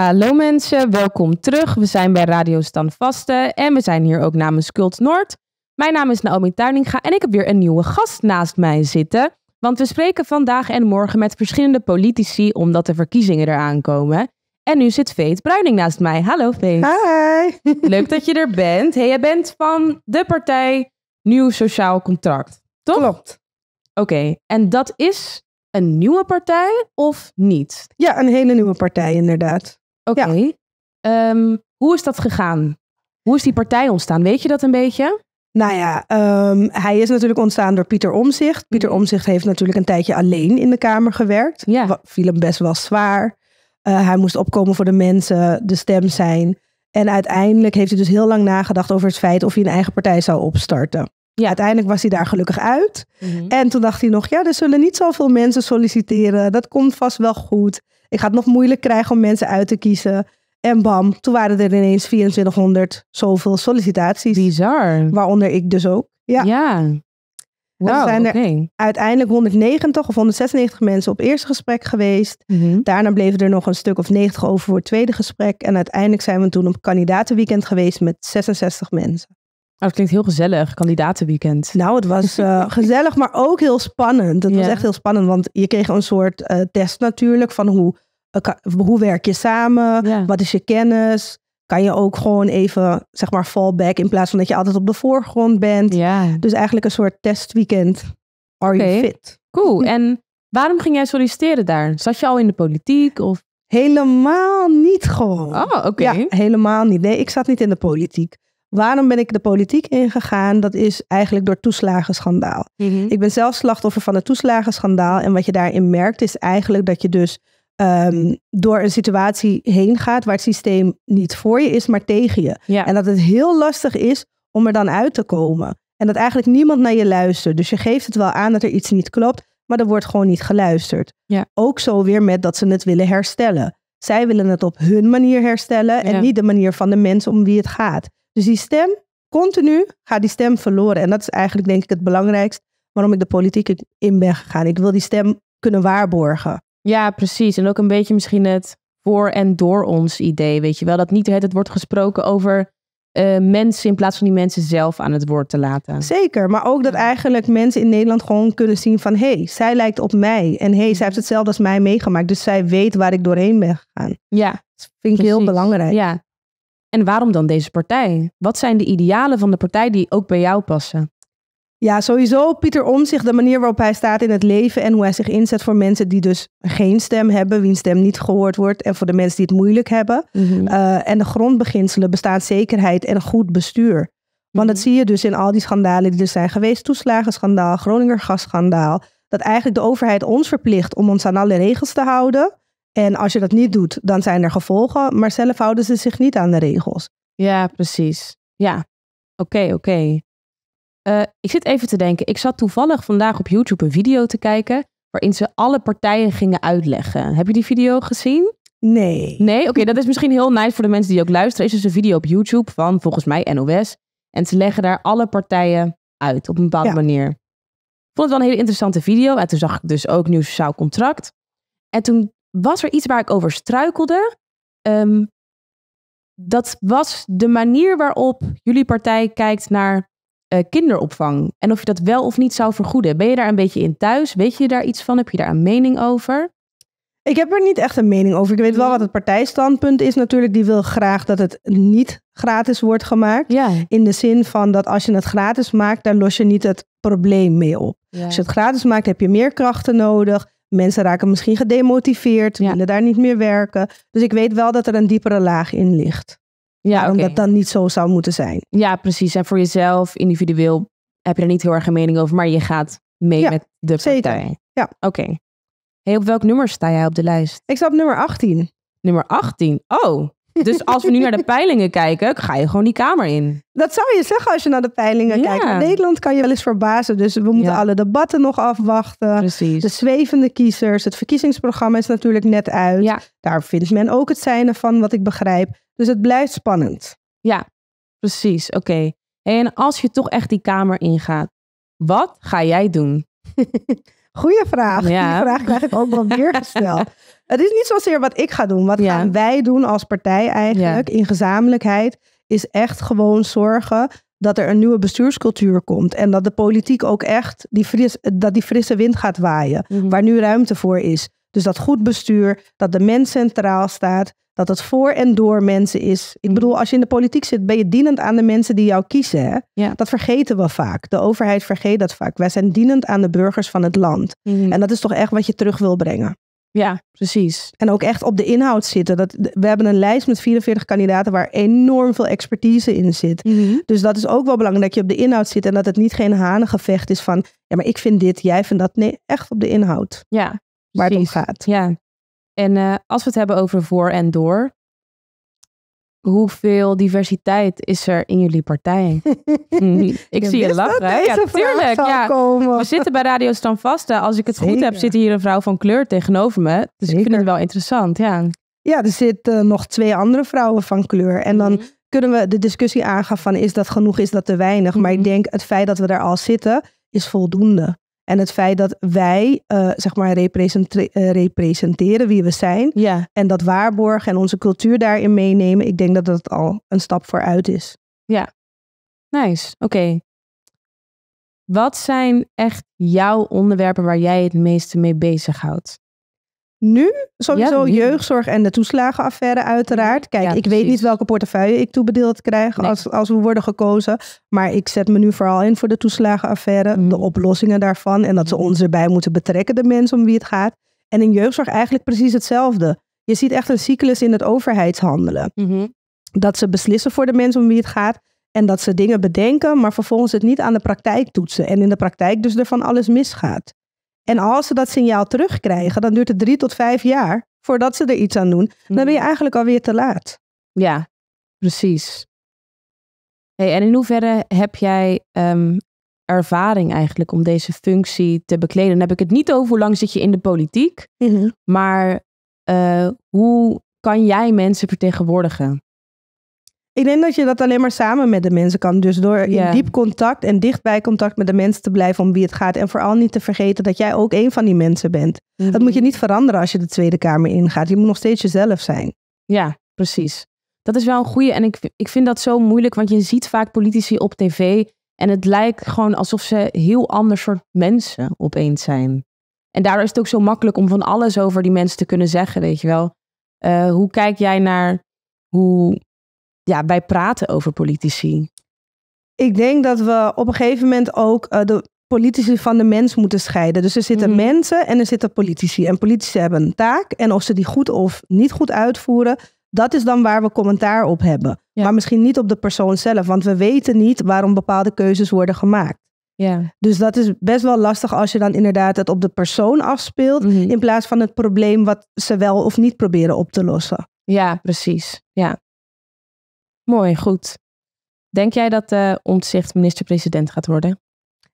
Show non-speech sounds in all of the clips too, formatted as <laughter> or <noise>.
Hallo mensen, welkom terug. We zijn bij Radio Stanvaste en we zijn hier ook namens Cult Noord. Mijn naam is Naomi Tuininga en ik heb weer een nieuwe gast naast mij zitten. Want we spreken vandaag en morgen met verschillende politici omdat de verkiezingen eraan komen. En nu zit Veet Bruining naast mij. Hallo Veet. Hi. <laughs> Leuk dat je er bent. Hey, jij bent van de partij Nieuw Sociaal Contract, toch? Klopt. Oké, en dat is een nieuwe partij of niet? Ja, een hele nieuwe partij inderdaad. Oké. Ehm, hoe is dat gegaan? Hoe is die partij ontstaan? Weet je dat een beetje? Nou ja, ehm, hij is natuurlijk ontstaan door Pieter Omzicht. Pieter mhm. Omzicht heeft natuurlijk een tijdje alleen in de Kamer gewerkt. Ja. Viel hem best wel zwaar. Eh, hij moest opkomen voor de mensen, de stem zijn. En uiteindelijk heeft hij dus heel lang nagedacht over het feit of hij een eigen partij zou opstarten ja, uiteindelijk was hij daar gelukkig uit. Mhm. En toen dacht hij nog, ja, er zullen niet zoveel mensen solliciteren. Dat komt vast wel goed. Ik ga het nog moeilijk krijgen om mensen uit te kiezen. En bam, toen waren er ineens 2400 zoveel sollicitaties. Bizar. Waaronder ik dus ook. Ja. ja. Wow, zijn er uiteindelijk 190 of 196 mensen op eerste gesprek geweest. Mhm. Daarna bleven er nog een stuk of 90 over voor het tweede gesprek. En uiteindelijk zijn we toen op kandidatenweekend geweest met 66 mensen. Oh, dat klinkt heel gezellig, kandidatenweekend. Nou, het was eh, <laughs> gezellig, maar ook heel spannend. Het was echt heel spannend, want je kreeg een soort eh, test natuurlijk van hoe, eh, hoe werk je samen, wat is je kennis. Kan je ook gewoon even, zeg maar, fallback in plaats van dat je altijd op de voorgrond bent. Dus eigenlijk een soort testweekend. Are you fit? Cool. En waarom ging jij solliciteren daar? Zat je al in de politiek of? Helemaal niet gewoon. Oh, oké. Ja, helemaal niet. Nee, ik zat niet in de politiek. Waarom ben ik de politiek ingegaan? Dat is eigenlijk door toeslagenschandaal. Mhm. Ik ben zelf slachtoffer van het toeslagenschandaal. En wat je daarin merkt is eigenlijk dat je dus ehm, door een situatie heen gaat waar het systeem niet voor je is, maar tegen je. En dat het heel lastig is om er dan uit te komen. En dat eigenlijk niemand naar je luistert. Dus je geeft het wel aan dat er iets niet klopt, maar er wordt gewoon niet geluisterd. Ook zo weer met dat ze het willen herstellen. Zij willen het op hun manier herstellen en niet de manier van de mensen om wie het gaat. Dus die stem, continu gaat die stem verloren. En dat is eigenlijk denk ik het belangrijkste waarom ik de politiek in ben gegaan. Ik wil die stem kunnen waarborgen. Ja, precies. En ook een beetje misschien het voor en door ons idee, weet je wel. Dat niet het wordt gesproken over eh, mensen in plaats van die mensen zelf aan het woord te laten. Zeker, maar ook dat eigenlijk mensen in Nederland gewoon kunnen zien van... hé, hey, zij lijkt op mij en hé, hey, zij heeft hetzelfde als mij meegemaakt. Dus zij weet waar ik doorheen ben gegaan. Ja, dat vind ik heel belangrijk. Ja, en waarom dan deze partij? Wat zijn de idealen van de partij die ook bij jou passen? Ja, sowieso Pieter zich de manier waarop hij staat in het leven en hoe hij zich inzet voor mensen die dus geen stem hebben, wiens stem niet gehoord wordt en voor de mensen die het moeilijk hebben. Mhm. Eh, en de grondbeginselen, bestaanszekerheid en een goed bestuur. Want dat mhm. zie je dus in al die schandalen die er zijn geweest. Toeslagenschandaal, Groninger gasschandaal. Dat eigenlijk de overheid ons verplicht om ons aan alle regels te houden. En als je dat niet doet, dan zijn er gevolgen, maar zelf houden ze zich niet aan de regels. Ja, precies. Ja, oké, oké. Eh, ik zit even te denken. Ik zat toevallig vandaag op YouTube een video te kijken waarin ze alle partijen gingen uitleggen. Heb je die video gezien? Nee. Nee? Oké, dat is misschien heel nice voor de mensen die ook luisteren. Is dus een video op YouTube van volgens mij NOS. En ze leggen daar alle partijen uit op een bepaalde manier. Ik vond het wel een hele interessante video. En toen zag ik dus ook nieuw sociaal contract. En toen was er iets waar ik over struikelde. Ehm, dat was de manier waarop jullie partij kijkt naar eh, kinderopvang. En of je dat wel of niet zou vergoeden. Ben je daar een beetje in thuis? Weet je daar iets van? Heb je daar een mening over? Ik heb er niet echt een mening over. Ik weet wel wat het partijstandpunt is natuurlijk. Die wil graag dat het niet gratis wordt gemaakt. Ja. In de zin van dat als je het gratis maakt, dan los je niet het probleem mee op. Als je het gratis maakt, heb je meer krachten nodig. Mensen raken misschien gedemotiveerd, ja. willen daar niet meer werken. Dus ik weet wel dat er een diepere laag in ligt. Ja, Omdat dat dan niet zo zou moeten zijn. Ja, precies. En voor jezelf, individueel, heb je er niet heel erg een mening over, maar je gaat mee met de partij. Ja. Oké. op welk nummer sta jij op de lijst? Ik sta op nummer 18. Nummer 18? Oh, dus als we nu naar de peilingen kijken, ga je gewoon die kamer in. Dat zou je zeggen als je naar de peilingen kijkt. Maar Nederland kan je wel eens verbazen. Dus we moeten alle debatten nog afwachten. Precies. De zwevende kiezers. Het verkiezingsprogramma is natuurlijk net uit. Ja. Daar vindt men ook het zijn van, wat ik begrijp. Dus het blijft spannend. Ja, precies. Oké. En als je toch echt die kamer ingaat, wat ga jij doen? <laughs> Goeie vraag. Die vraag krijg ik ook wel weer gesteld. <laughs> Het is niet zozeer wat ik ga doen. Wat gaan wij doen als partij eigenlijk in gezamenlijkheid? Is echt gewoon zorgen dat er een nieuwe bestuurscultuur komt. En dat de politiek ook echt die, dat die frisse wind gaat waaien. Mhm. Waar nu ruimte voor is. Dus dat goed bestuur, dat de mens centraal staat. Dat het voor en door mensen is. Ik mhm. bedoel, als je in de politiek zit, ben je dienend aan de mensen die jou kiezen. Hè? Dat vergeten we vaak. De overheid vergeet dat vaak. Wij zijn dienend aan de burgers van het land. Mhm. En dat is toch echt wat je terug wil brengen. Ja, precies. En ook echt op de inhoud zitten. Dat, we hebben een lijst met 44 kandidaten waar enorm veel expertise in zit. Mhm. Dus dat is ook wel belangrijk dat je op de inhoud zit en dat het niet geen hanengevecht is van, ja, maar ik vind dit, jij vindt dat. Nee, echt op de inhoud. Ja, waar het om gaat. Ja. En eh, als we het hebben over voor en door, hoeveel diversiteit is er in jullie partij? <laughs> Hm, ik zie je lachen. Ja, tuurlijk. Ja. Komen. We zitten bij Radio Stamvasta. Als ik het goed heb, zit hier een vrouw van kleur tegenover me. Dus ik vind het wel interessant. Ja, ja er zitten nog twee andere vrouwen van kleur. En dan mhm. kunnen we de discussie aangaan van is dat genoeg, is dat te weinig? Maar ik mhm. denk het feit dat we daar al zitten, is voldoende. En het feit dat wij, eh, zeg maar, eh, representeren wie we zijn. Ja. En dat waarborgen en onze cultuur daarin meenemen. Ik denk dat dat al een stap vooruit is. Ja, nice. Oké. Wat zijn echt jouw onderwerpen waar jij het meeste mee bezighoudt? nu sowieso jeugdzorg en de toeslagenaffaire uiteraard. Kijk, ik weet niet welke portefeuille ik toebedeeld krijg als, als we worden gekozen. Maar ik zet me nu vooral in voor de toeslagenaffaire, mm. de oplossingen daarvan. En dat ze mm. ons erbij moeten betrekken, de mensen om wie het gaat. En in jeugdzorg eigenlijk precies hetzelfde. Je ziet echt een cyclus in het overheidshandelen. Mhm. Dat ze beslissen voor de mensen om wie het gaat. En dat ze dingen bedenken, maar vervolgens het niet aan de praktijk toetsen. En in de praktijk dus er van alles misgaat. En als ze dat signaal terugkrijgen, dan duurt het drie tot vijf jaar voordat ze er iets aan doen. Dan ben je mm. eigenlijk alweer te laat. Ja, precies. Hey, en in hoeverre heb jij ehm, ervaring eigenlijk om deze functie te bekleden? Dan heb ik het niet over hoe lang zit je in de politiek, mm maar eh, hoe kan jij mensen vertegenwoordigen? Ik denk dat je dat alleen maar samen met de mensen kan. Dus door in diep contact en dichtbij contact met de mensen te blijven om wie het gaat. En vooral niet te vergeten dat jij ook een van die mensen bent. Mhm. Dat moet je niet veranderen als je de Tweede Kamer ingaat. Je moet nog steeds jezelf zijn. Ja, precies. Dat is wel een goede. En ik, ik vind dat zo moeilijk, want je ziet vaak politici op tv. En het lijkt gewoon alsof ze heel ander soort mensen opeens zijn. En daardoor is het ook zo makkelijk om van alles over die mensen te kunnen zeggen, weet je wel. Eh, hoe kijk jij naar hoe ja, wij praten over politici? Ik denk dat we op een gegeven moment ook eh, de politici van de mens moeten scheiden. Dus er zitten mhm. mensen en er zitten politici. En politici hebben een taak. En of ze die goed of niet goed uitvoeren, dat is dan waar we commentaar op hebben. Maar misschien niet op de persoon zelf, want we weten niet waarom bepaalde keuzes worden gemaakt. Ja. Dus dat is best wel lastig als je dan inderdaad het op de persoon afspeelt, mhm. in plaats van het probleem wat ze wel of niet proberen op te lossen. Ja, precies. Ja. Mooi, goed. Denk jij dat de Ontzicht minister-president gaat worden?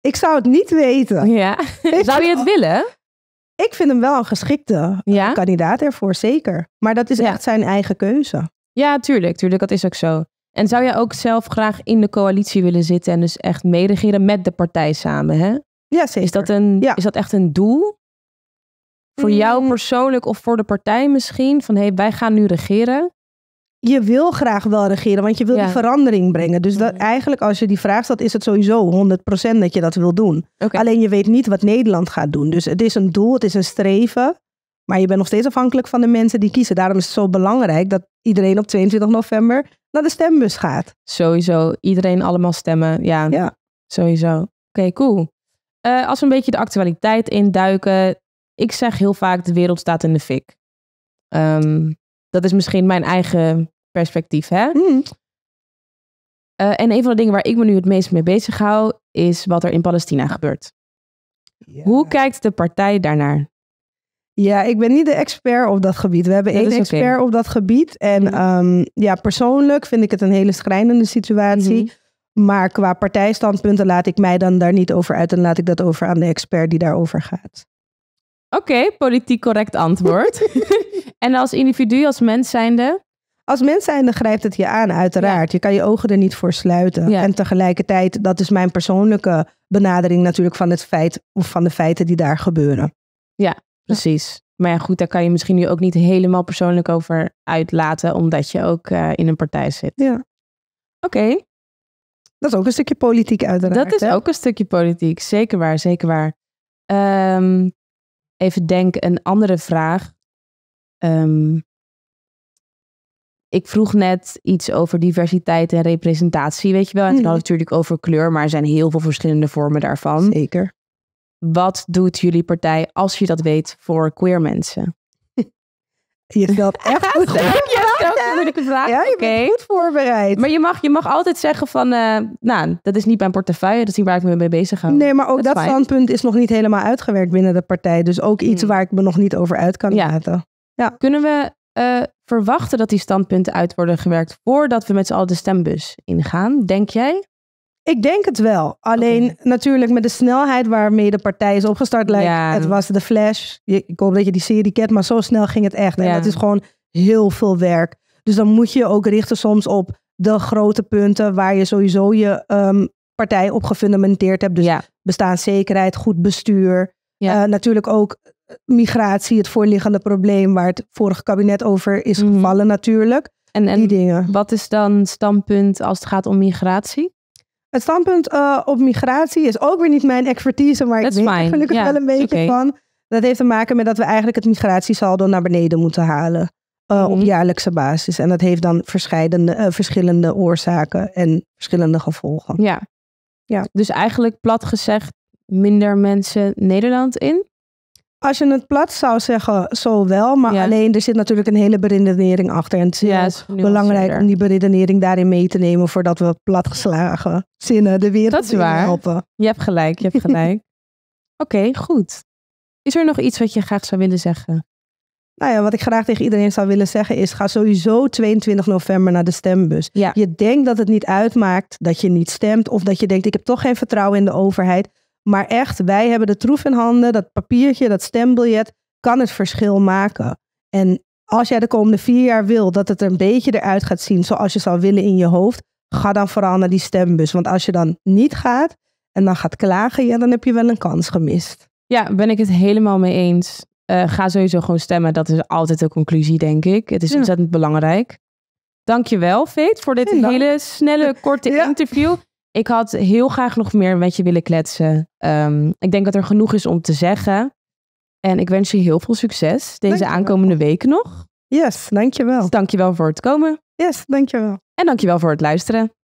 Ik zou het niet weten. Ja. <laughs> zou je het willen? Ik vind hem wel een geschikte kandidaat ervoor, zeker. Maar dat is echt zijn eigen keuze. Ja, tuurlijk, tuurlijk. Dat is ook zo. En zou jij ook zelf graag in de coalitie willen zitten en dus echt meeregeren met de partij samen? Hè? Ja, zeker. Is dat, een, is dat echt een doel? Voor jou mm. persoonlijk of voor de partij misschien? Van hé, hey, wij gaan nu regeren je wil graag wel regeren, want je wil die verandering brengen. Dus dat, mhm. eigenlijk als je die vraag stelt, is het sowieso 100% dat je dat wil doen. Alleen je weet niet wat Nederland gaat doen. Dus het is een doel, het is een streven. Maar je bent nog steeds afhankelijk van de mensen die kiezen. Daarom is het zo belangrijk dat iedereen op 22 november naar de stembus gaat. Sowieso, iedereen allemaal stemmen. Ja, ja. sowieso. Oké, cool. Eh, als we een beetje de actualiteit induiken. Ik zeg heel vaak, de wereld staat in de fik. Ehm, dat is misschien mijn eigen perspectief. Hè? Mm. Eh, en een van de dingen waar ik me nu het meest mee bezig hou, is wat er in Palestina gebeurt. Hoe kijkt de partij daarnaar? Ja, ik ben niet de expert op dat gebied. We hebben één expert op dat gebied. En mhm. ehm, ja, persoonlijk vind ik het een hele schrijnende situatie. Mhm. Maar qua partijstandpunten laat ik mij dan daar niet over uit. En laat ik dat over aan de expert die daarover gaat. Oké, politiek correct antwoord. <laughs> en als individu, als mens zijnde? Als mens zijnde grijpt het je aan, uiteraard. Je kan je ogen er niet voor sluiten. En tegelijkertijd, dat is mijn persoonlijke benadering natuurlijk van het feit of van de feiten die daar gebeuren. Ja, precies. Maar ja, goed, daar kan je misschien nu ook niet helemaal persoonlijk over uitlaten, omdat je ook eh, in een partij zit. Ja. Oké. Dat is ook een stukje politiek, uiteraard. Dat is ook een stukje politiek, zeker waar, zeker waar. Um, even denk, een andere vraag. Ehm, ik vroeg net iets over diversiteit en representatie, weet je wel. En toen mm. had natuurlijk over kleur, maar er zijn heel veel verschillende vormen daarvan. Zeker. Wat doet jullie partij, als je dat weet, voor queer mensen? <laughs> Je stelt echt <laughs> goed moeilijke vraag. Ja, je okay. goed voorbereid. Maar je mag, je mag altijd zeggen van, eh, nou, dat is niet mijn portefeuille. Dat is niet waar ik me mee bezig ga. Nee, maar ook dat, standpunt is nog niet helemaal uitgewerkt binnen de partij. Dus ook iets hmm. waar ik me nog niet over uit kan laten. Ja. Kunnen we eh, verwachten dat die standpunten uit worden gewerkt voordat we met z'n allen de stembus ingaan? Denk jij? Ik denk het wel. Alleen natuurlijk met de snelheid waarmee de partij is opgestart. Het was de flash. Ik hoop een beetje die serie kent, maar zo snel ging het echt. En dat is gewoon heel veel werk. Dus dan moet je ook richten soms op de grote punten waar je sowieso je ehm, partij op gefundamenteerd hebt. Dus bestaanszekerheid, goed bestuur. Eh, natuurlijk ook eh, migratie, het voorliggende probleem waar het vorige kabinet over is mhm. gevallen natuurlijk. En, en, die dingen. wat is dan standpunt als het gaat om migratie? Het standpunt eh, op migratie is ook weer niet mijn expertise, maar That's ik weet er gelukkig wel een beetje van. Dat heeft te maken met dat we eigenlijk het migratiesaldo naar beneden moeten halen. Eh, op mhm. jaarlijkse basis. En dat heeft dan verschillende, eh, verschillende oorzaken en verschillende gevolgen. Ja. ja. Dus eigenlijk plat gezegd, minder mensen Nederland in? Als je het plat zou zeggen, zo wel. Maar alleen, er zit natuurlijk een hele beredenering achter. En het is, belangrijk om die beredenering daarin mee te nemen... voordat we platgeslagen zinnen de wereld Dat is waar. helpen. Je hebt gelijk, je hebt <laughs> gelijk. Oké, goed. Is er nog iets wat je graag zou willen zeggen? Nou ja, wat ik graag tegen iedereen zou willen zeggen is: ga sowieso 22 november naar de stembus. Je denkt dat het niet uitmaakt dat je niet stemt of dat je denkt: ik heb toch geen vertrouwen in de overheid. Maar echt, wij hebben de troef in handen. Dat papiertje, dat stembiljet kan het verschil maken. En als jij de komende vier jaar wil dat het er een beetje eruit gaat zien zoals je zou willen in je hoofd, ga dan vooral naar die stembus. Want als je dan niet gaat en dan gaat klagen, ja, dan heb je wel een kans gemist. Ja, ben ik het helemaal mee eens. Eh, ga sowieso gewoon stemmen. Dat is altijd de conclusie, denk ik. Het is ontzettend belangrijk. Dankjewel, Veet, voor dit hele snelle, korte interview. Ik had heel graag nog meer met je willen kletsen. Ehm, ik denk dat er genoeg is om te zeggen. En ik wens je heel veel succes deze aankomende weken nog. Yes, dankjewel. Dus dankjewel voor het komen. Yes, dankjewel. En dankjewel voor het luisteren.